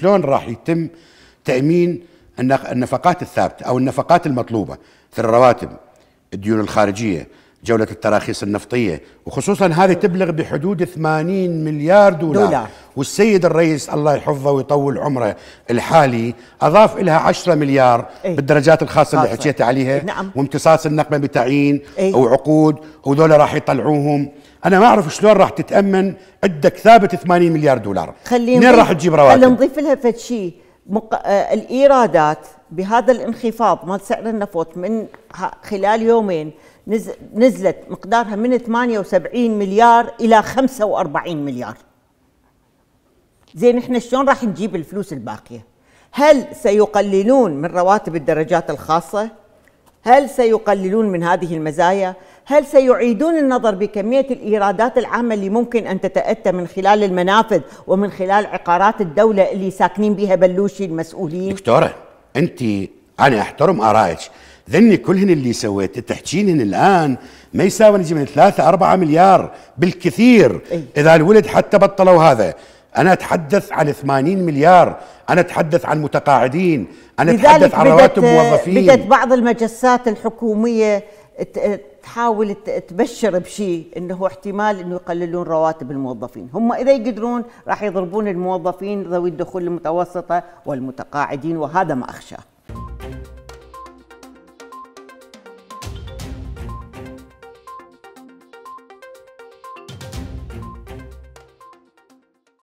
شلون راح يتم تامين النفقات الثابته او النفقات المطلوبه في الرواتب الديون الخارجيه جولة التراخيص النفطية وخصوصا هذه تبلغ بحدود 80 مليار دولار, دولار. والسيد الرئيس الله يحفظه ويطول عمره الحالي أضاف لها 10 مليار أي. بالدرجات الخاصة اللي حكيت عليها نعم. وامتصاص النقمة بتعيين أي. وعقود وذولا راح يطلعوهم أنا ما أعرف شلون راح تتأمن عندك ثابت 80 مليار دولار منين راح تجيب رواتب خلينا نضيف لها فد شيء مق... آه الإيرادات بهذا الانخفاض مال سعر النفط من خلال يومين نزلت مقدارها من 78 مليار إلى 45 مليار زين احنا شلون راح نجيب الفلوس الباقيه هل سيقللون من رواتب الدرجات الخاصه هل سيقللون من هذه المزايا هل سيعيدون النظر بكميه الايرادات العامه اللي ممكن ان تتاتى من خلال المنافذ ومن خلال عقارات الدوله اللي ساكنين بها بلوشي المسؤولين دكتوره انت انا احترم ارائك ذني كلهن اللي سويت تحكينهن الان ما يساوي نجي من ثلاثة أربعة مليار بالكثير إيه؟ إذا الولد حتى بطلوا هذا أنا أتحدث عن 80 مليار أنا أتحدث عن متقاعدين أنا أتحدث عن رواتب موظفين بدأت بعض المجسات الحكومية تحاول تبشر بشيء انه احتمال انه يقللون رواتب الموظفين، هم اذا يقدرون راح يضربون الموظفين ذوي الدخول المتوسطه والمتقاعدين وهذا ما اخشاه.